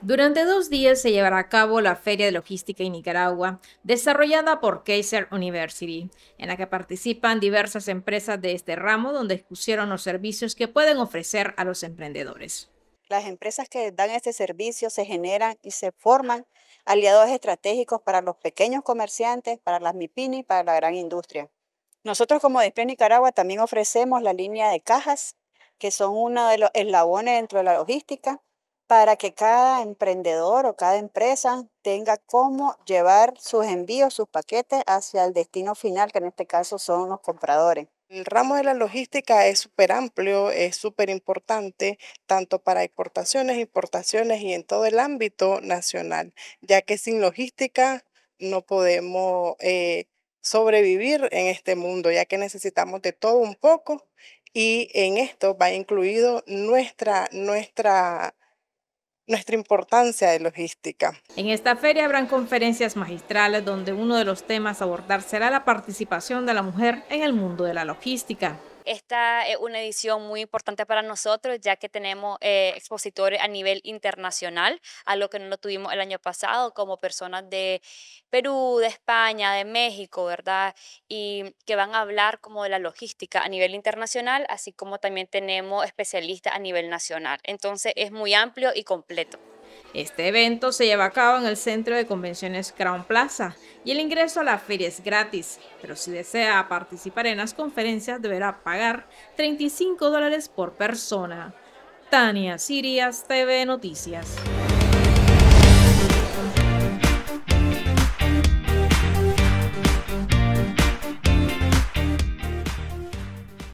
Durante dos días se llevará a cabo la Feria de Logística en Nicaragua, desarrollada por Kaiser University, en la que participan diversas empresas de este ramo donde expusieron los servicios que pueden ofrecer a los emprendedores. Las empresas que dan este servicio se generan y se forman aliados estratégicos para los pequeños comerciantes, para las MIPINI, para la gran industria. Nosotros como Despide Nicaragua también ofrecemos la línea de cajas, que son uno de los eslabones dentro de la logística para que cada emprendedor o cada empresa tenga cómo llevar sus envíos, sus paquetes hacia el destino final, que en este caso son los compradores. El ramo de la logística es súper amplio, es súper importante, tanto para exportaciones, importaciones y en todo el ámbito nacional, ya que sin logística no podemos eh, sobrevivir en este mundo, ya que necesitamos de todo un poco y en esto va incluido nuestra, nuestra nuestra importancia de logística. En esta feria habrán conferencias magistrales donde uno de los temas a abordar será la participación de la mujer en el mundo de la logística esta es eh, una edición muy importante para nosotros, ya que tenemos eh, expositores a nivel internacional, a lo que no lo tuvimos el año pasado, como personas de Perú, de España, de México, ¿verdad? Y que van a hablar como de la logística a nivel internacional, así como también tenemos especialistas a nivel nacional. Entonces es muy amplio y completo. Este evento se lleva a cabo en el centro de convenciones Crown Plaza y el ingreso a la feria es gratis, pero si desea participar en las conferencias deberá pagar 35 dólares por persona. Tania Sirias TV Noticias.